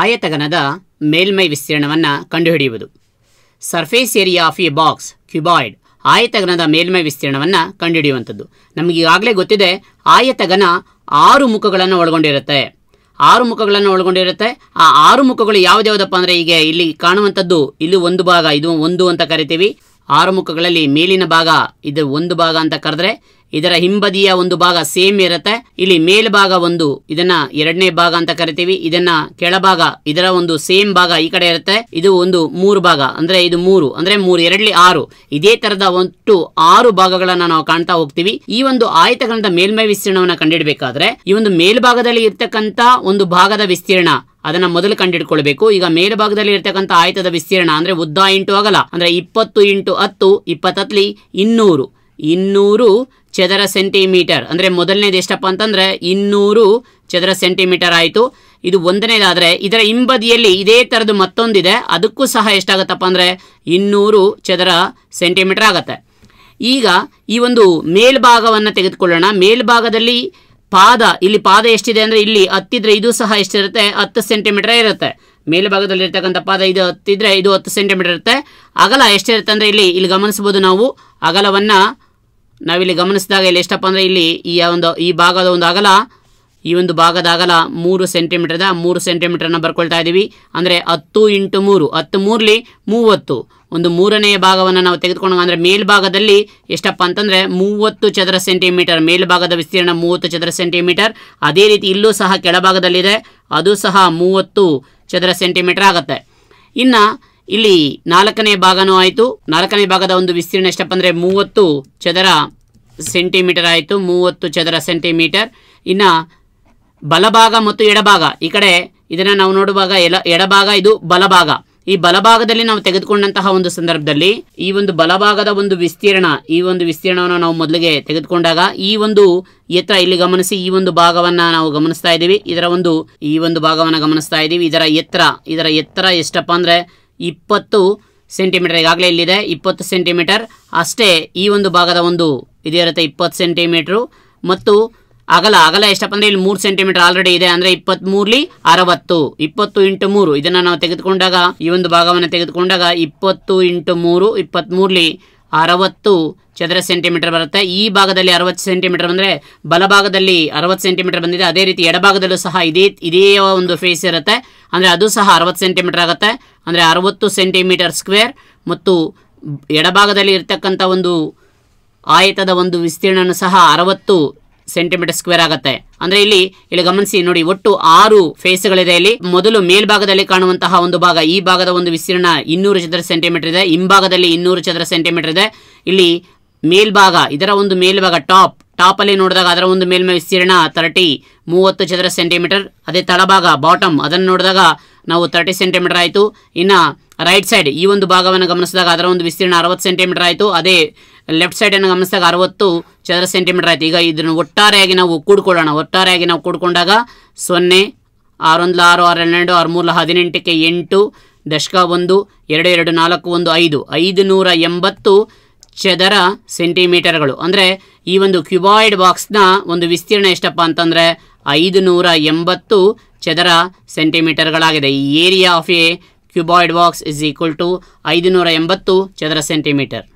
ಆಯತಗನದ ಮೇಲ್ಮೈ ವಿಸ್ತೀರ್ಣವನ್ನು ಕಂಡುಹಿಡಿಯುವುದು surface area of a box cuboid ಆಯತಗನದ ಮೇಲ್ಮೈ ವಿಸ್ತೀರ್ಣವನ್ನು ಕಂಡುಹಿಡಿಯುವಂಥದ್ದು ಈಗಾಗಲೇ ಗೊತ್ತಿದೆ ಆಯತಗನ ಆರು ಮುಖಗಳನ್ನು ಒಳಗೊಂಡಿರುತ್ತೆ ಆರು ಮುಖಗಳನ್ನು ಒಳಗೊಂಡಿರುತ್ತೆ ಆ ಆರು ಮುಖಗಳು ಯಾವುದ್ಯಾವುದಪ್ಪ ಅಂದರೆ ಈಗ ಇಲ್ಲಿ ಕಾಣುವಂಥದ್ದು ಇಲ್ಲಿ ಒಂದು ಭಾಗ ಇದು ಒಂದು ಅಂತ ಕರಿತೀವಿ ಆರು ಮುಖಗಳಲ್ಲಿ ಮೇಲಿನ ಭಾಗ ಇದು ಒಂದು ಭಾಗ ಅಂತ ಕರೆದ್ರೆ ಇದರ ಹಿಂಬದಿಯ ಒಂದು ಭಾಗ ಸೇಮ್ ಇರುತ್ತೆ ಇಲ್ಲಿ ಮೇಲ್ಭಾಗ ಒಂದು ಇದನ್ನ ಎರಡನೇ ಭಾಗ ಅಂತ ಕರಿತೀವಿ ಇದನ್ನ ಕೆಳಭಾಗ ಇದರ ಒಂದು ಸೇಮ್ ಭಾಗ ಈ ಕಡೆ ಇರುತ್ತೆ ಇದು ಒಂದು ಮೂರು ಭಾಗ ಅಂದ್ರೆ ಇದು ಮೂರು ಅಂದ್ರೆ ಮೂರು ಎರಡ್ಲಿ ಆರು ಇದೇ ತರದ ಒಟ್ಟು ಆರು ಭಾಗಗಳನ್ನ ನಾವು ಕಾಣ್ತಾ ಹೋಗ್ತೀವಿ ಈ ಒಂದು ಆಯತಗಣದ ಮೇಲ್ಮೈ ವಿಸ್ತೀರ್ಣವನ್ನ ಕಂಡಿಡಬೇಕಾದ್ರೆ ಈ ಒಂದು ಮೇಲ್ಭಾಗದಲ್ಲಿ ಇರ್ತಕ್ಕಂತ ಒಂದು ಭಾಗದ ವಿಸ್ತೀರ್ಣ ಅದನ್ನ ಮೊದಲು ಕಂಡಿಡ್ಕೊಳ್ಬೇಕು ಈಗ ಮೇಲ್ಭಾಗದಲ್ಲಿ ಇರ್ತಕ್ಕಂತ ಆಯತದ ವಿಸ್ತೀರ್ಣ ಅಂದ್ರೆ ಉದ್ದ ಇಂಟು ಅಗಲ ಅಂದ್ರೆ ಇಪ್ಪತ್ತು ಇಂಟು ಹತ್ತು ಇಪ್ಪತ್ತತ್ಲಿ ಇನ್ನೂರು ಇನ್ನೂರು ಚದರ ಸೆಂಟಿಮೀಟರ್ ಅಂದರೆ ಮೊದಲನೇದು ಎಷ್ಟಪ್ಪ ಅಂತಂದರೆ ಇನ್ನೂರು ಚದರ ಸೆಂಟಿಮೀಟರ್ ಆಯಿತು ಇದು ಒಂದನೇದಾದರೆ ಇದರ ಹಿಂಬದಿಯಲ್ಲಿ ಇದೇ ಥರದ್ದು ಮತ್ತೊಂದಿದೆ ಅದಕ್ಕೂ ಸಹ ಎಷ್ಟಾಗತ್ತಪ್ಪ ಅಂದರೆ ಇನ್ನೂರು ಚದರ ಸೆಂಟಿಮೀಟರ್ ಆಗುತ್ತೆ ಈಗ ಈ ಒಂದು ಮೇಲ್ಭಾಗವನ್ನು ತೆಗೆದುಕೊಳ್ಳೋಣ ಮೇಲ್ಭಾಗದಲ್ಲಿ ಪಾದ ಇಲ್ಲಿ ಪಾದ ಎಷ್ಟಿದೆ ಅಂದರೆ ಇಲ್ಲಿ ಹತ್ತಿದ್ರೆ ಇದು ಸಹ ಎಷ್ಟಿರುತ್ತೆ ಹತ್ತು ಸೆಂಟಿಮೀಟರ್ ಇರುತ್ತೆ ಮೇಲ್ಭಾಗದಲ್ಲಿ ಇರ್ತಕ್ಕಂಥ ಪಾದ ಇದು ಹತ್ತಿದ್ರೆ ಇದು ಹತ್ತು ಸೆಂಟಿಮೀಟರ್ ಇರುತ್ತೆ ಅಗಲ ಎಷ್ಟಿರುತ್ತೆ ಅಂದರೆ ಇಲ್ಲಿ ಇಲ್ಲಿ ಗಮನಿಸ್ಬೋದು ನಾವು ಅಗಲವನ್ನು ನಾವಿಲ್ಲಿ ಗಮನಿಸಿದಾಗ ಇಲ್ಲಿ ಎಷ್ಟಪ್ಪ ಅಂದರೆ ಇಲ್ಲಿ ಈ ಒಂದು ಈ ಭಾಗದ ಒಂದು ಅಗಲ ಈ ಒಂದು ಭಾಗದ ಅಗಲ ಮೂರು ಸೆಂಟಿಮೀಟರ್ದ ಮೂರು ಸೆಂಟಿಮೀಟರ್ನ ಬರ್ಕೊಳ್ತಾ ಇದ್ದೀವಿ ಅಂದರೆ ಹತ್ತು ಇಂಟು ಮೂರು ಹತ್ತು ಮೂರಲಿ ಮೂವತ್ತು ಒಂದು ಮೂರನೆಯ ಭಾಗವನ್ನು ನಾವು ತೆಗೆದುಕೊಂಡು ಅಂದರೆ ಮೇಲ್ಭಾಗದಲ್ಲಿ ಎಷ್ಟಪ್ಪ ಅಂತಂದರೆ ಮೂವತ್ತು ಚದರ ಸೆಂಟಿಮೀಟರ್ ಮೇಲ್ಭಾಗದ ವಿಸ್ತೀರ್ಣ ಮೂವತ್ತು ಚದರ ಸೆಂಟಿಮೀಟರ್ ಅದೇ ರೀತಿ ಇಲ್ಲೂ ಸಹ ಕೆಳಭಾಗದಲ್ಲಿದೆ ಅದು ಸಹ ಮೂವತ್ತು ಚದರ ಸೆಂಟಿಮೀಟರ್ ಆಗುತ್ತೆ ಇನ್ನು ಇಲ್ಲಿ ನಾಲ್ಕನೇ ಭಾಗನೂ ಆಯಿತು ನಾಲ್ಕನೇ ಭಾಗದ ಒಂದು ವಿಸ್ತೀರ್ಣ ಎಷ್ಟಪ್ಪ ಅಂದರೆ ಮೂವತ್ತು ಚದರ ಸೆಂಟಿಮೀಟರ್ ಆಯಿತು ಮೂವತ್ತು ಚದರ ಸೆಂಟಿಮೀಟರ್ ಇನ್ನು ಬಲಭಾಗ ಮತ್ತು ಎಡಭಾಗ ಈ ಕಡೆ ಇದನ್ನು ನಾವು ನೋಡುವಾಗ ಎಲ ಎಡಭಾಗ ಇದು ಬಲಭಾಗ ಈ ಬಲಭಾಗದಲ್ಲಿ ನಾವು ತೆಗೆದುಕೊಂಡಂತಹ ಒಂದು ಸಂದರ್ಭದಲ್ಲಿ ಈ ಒಂದು ಬಲಭಾಗದ ಒಂದು ವಿಸ್ತೀರ್ಣ ಈ ಒಂದು ವಿಸ್ತೀರ್ಣವನ್ನು ನಾವು ಮೊದಲಿಗೆ ತೆಗೆದುಕೊಂಡಾಗ ಈ ಒಂದು ಎತ್ತರ ಇಲ್ಲಿ ಗಮನಿಸಿ ಈ ಒಂದು ಭಾಗವನ್ನು ನಾವು ಗಮನಿಸ್ತಾ ಇದ್ದೀವಿ ಇದರ ಒಂದು ಈ ಒಂದು ಭಾಗವನ್ನು ಗಮನಿಸ್ತಾ ಇದ್ದೀವಿ ಇದರ ಎತ್ತರ ಇದರ ಎತ್ತರ ಎಷ್ಟಪ್ಪ ಅಂದರೆ ಇಪ್ಪತ್ತು ಸೆಂಟಿಮೀಟರ್ ಈಗಾಗಲೇ ಇಲ್ಲಿದೆ ಇಪ್ಪತ್ತು ಸೆಂಟಿಮೀಟರ್ ಅಷ್ಟೇ ಈ ಒಂದು ಭಾಗದ ಒಂದು ಇದೇ ಇರುತ್ತೆ ಇಪ್ಪತ್ತು ಸೆಂಟಿಮೀಟ್ರು ಮತ್ತು ಅಗಲ ಅಗಲ ಎಷ್ಟಪ್ಪ ಅಂದರೆ ಇಲ್ಲಿ ಮೂರು ಸೆಂಟಿಮೀಟರ್ ಆಲ್ರೆಡಿ ಇದೆ ಅಂದರೆ ಇಪ್ಪತ್ತ್ಮೂರಲಿ ಅರವತ್ತು ಇಪ್ಪತ್ತು ಇಂಟು ಮೂರು ಇದನ್ನು ನಾವು ತೆಗೆದುಕೊಂಡಾಗ ಈ ಒಂದು ಭಾಗವನ್ನು ತೆಗೆದುಕೊಂಡಾಗ ಇಪ್ಪತ್ತು ಇಂಟು ಮೂರು ಇಪ್ಪತ್ತ್ಮೂರಲಿ ಅರವತ್ತು ಚದರ ಸೆಂಟಿಮೀಟರ್ ಬರುತ್ತೆ ಈ ಭಾಗದಲ್ಲಿ ಅರವತ್ತು ಸೆಂಟಿಮೀಟರ್ ಬಂದರೆ ಬಲಭಾಗದಲ್ಲಿ ಅರವತ್ತು ಸೆಂಟಿಮೀಟರ್ ಬಂದಿದೆ ಅದೇ ರೀತಿ ಎಡಭಾಗದಲ್ಲೂ ಸಹ ಇದೇ ಇದೇ ಒಂದು ಫೇಸ್ ಇರುತ್ತೆ ಅಂದರೆ ಅದು ಸಹ ಅರವತ್ತು ಸೆಂಟಿಮೀಟರ್ ಆಗುತ್ತೆ ಅಂದರೆ ಅರವತ್ತು ಸೆಂಟಿಮೀಟರ್ ಸ್ಕ್ವೇರ್ ಮತ್ತು ಎಡಭಾಗದಲ್ಲಿ ಇರತಕ್ಕಂಥ ಒಂದು ಆಯತದ ಒಂದು ವಿಸ್ತೀರ್ಣನೂ ಸಹ ಅರವತ್ತು ಸೆಂಟಿಮೀಟರ್ ಸ್ಕ್ವೇರ್ ಆಗುತ್ತೆ ಅಂದ್ರೆ ಇಲ್ಲಿ ಇಲ್ಲಿ ಗಮನಿಸಿ ನೋಡಿ ಒಟ್ಟು ಆರು ಫೇಸ್ ಗಳಿದೆ ಇಲ್ಲಿ ಮೊದಲು ಮೇಲ್ಭಾಗದಲ್ಲಿ ಕಾಣುವಂತಹ ಒಂದು ಭಾಗ ಈ ಭಾಗದ ಒಂದು ವಿಸ್ತೀರ್ಣ ಇನ್ನೂರು ಚದರ ಸೆಂಟಿಮೀಟರ್ ಇದೆ ಹಿಂಭಾಗದಲ್ಲಿ ಇನ್ನೂರು ಚದರ ಸೆಂಟಿಮೀಟರ್ ಇದೆ ಇಲ್ಲಿ ಮೇಲ್ಭಾಗ ಇದರ ಒಂದು ಮೇಲ್ಭಾಗ ಟಾಪ್ ಟಾಪ್ ಅಲ್ಲಿ ನೋಡಿದಾಗ ಅದರ ಒಂದು ಮೇಲ್ಮೈ ವಿಸ್ತೀರ್ಣ ತರ್ಟಿ ಮೂವತ್ತು ಚದರ ಸೆಂಟಿಮೀಟರ್ ಅದೇ ತಳಭಾಗ ಬಾಟಮ್ ಅದನ್ನು ನೋಡಿದಾಗ ನಾವು ತರ್ಟಿ ಸೆಂಟಿಮೀಟರ್ ಆಯಿತು ಇನ್ನು ರೈಟ್ ಸೈಡ್ ಈ ಒಂದು ಭಾಗವನ್ನು ಗಮನಿಸಿದಾಗ ಅದರ ಒಂದು ವಿಸ್ತೀರ್ಣ ಅರವತ್ತು ಸೆಂಟಿಮೀಟರ್ ಆಯಿತು ಅದೇ ಲೆಫ್ಟ್ ಸೈಡನ್ನು ಗಮನಿಸಿದಾಗ ಅರವತ್ತು ಚದರ ಸೆಂಟಿಮೀಟರ್ ಆಯಿತು ಈಗ ಇದನ್ನು ಒಟ್ಟಾರೆಯಾಗಿ ನಾವು ಕೂಡ್ಕೊಳ್ಳೋಣ ಒಟ್ಟಾರೆಯಾಗಿ ನಾವು ಕೂಡ್ಕೊಂಡಾಗ ಸೊನ್ನೆ ಆರೊಂದ್ಲ ಆರು ಆರು ಹನ್ನೆರಡು ಆರು ಮೂರು ಹದಿನೆಂಟಕ್ಕೆ ಎಂಟು ದಶಕ ಒಂದು ಎರಡು ಎರಡು ನಾಲ್ಕು ಒಂದು ಐದು ಐದು ನೂರ ಎಂಬತ್ತು ಚದರ ಸೆಂಟಿಮೀಟರ್ಗಳು ಅಂದರೆ ಈ ಒಂದು ಕ್ಯೂಬಾಯ್ಡ್ ಬಾಕ್ಸ್ನ ಒಂದು ವಿಸ್ತೀರ್ಣ ಎಷ್ಟಪ್ಪ ಅಂತಂದರೆ ಐದು ನೂರ ಎಂಬತ್ತು ಚದರ ಸೆಂಟಿಮೀಟರ್ಗಳಾಗಿದೆ ಈ area of a cuboid box is equal to ಐದು ನೂರ ಎಂಬತ್ತು ಚದರ ಸೆಂಟಿಮೀಟರ್